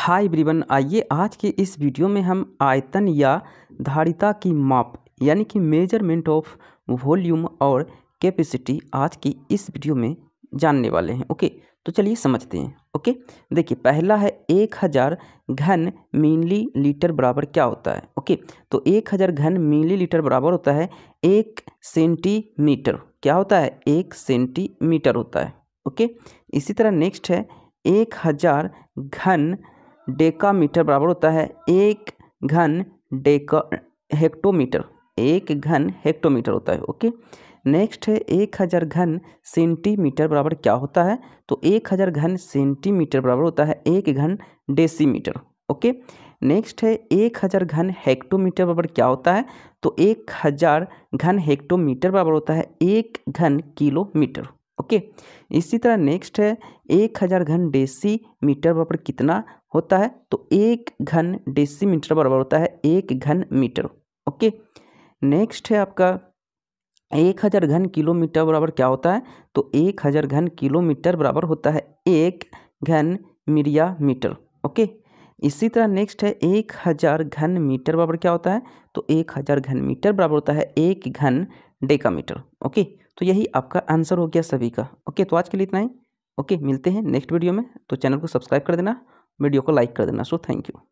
हाय ब्रिवन आइए आज के इस वीडियो में हम आयतन या धारिता की माप यानी कि मेजरमेंट ऑफ वॉल्यूम और कैपेसिटी आज की इस वीडियो में जानने वाले हैं ओके तो चलिए समझते हैं ओके देखिए पहला है एक हज़ार घन मिली लीटर बराबर क्या होता है ओके तो एक हज़ार घन मिली लीटर बराबर होता है एक सेंटीमीटर क्या होता है एक सेंटीमीटर होता है ओके इसी तरह नेक्स्ट है एक हज़ार घन डेकामीटर बराबर होता है एक घन डेका हेक्टोमीटर एक घन हेक्टोमीटर होता है ओके नेक्स्ट है एक हज़ार घन सेंटीमीटर बराबर क्या होता है तो एक हज़ार घन सेंटीमीटर बराबर होता है एक घन डेसीमीटर ओके नेक्स्ट है एक हज़ार घन हेक्टोमीटर बराबर क्या होता है तो एक हज़ार घन हेक्टोमीटर बराबर होता है एक घन किलोमीटर ओके इसी तरह नेक्स्ट है एक हज़ार घन डेसी मीटर बराबर कितना होता है तो एक घन डेसी मीटर बराबर होता है एक घन मीटर ओके नेक्स्ट है आपका एक हज़ार घन किलोमीटर बराबर क्या होता है तो एक हज़ार घन किलोमीटर बराबर होता है एक घन मीरिया मीटर ओके इसी तरह नेक्स्ट है एक हज़ार घन मीटर बराबर क्या होता है तो एक हज़ार घन मीटर बराबर होता है एक घन डेका मीटर ओके तो यही आपका आंसर हो गया सभी का ओके तो आज के लिए इतना ही ओके मिलते हैं नेक्स्ट वीडियो में तो चैनल को सब्सक्राइब कर देना वीडियो को लाइक कर देना सो थैंक यू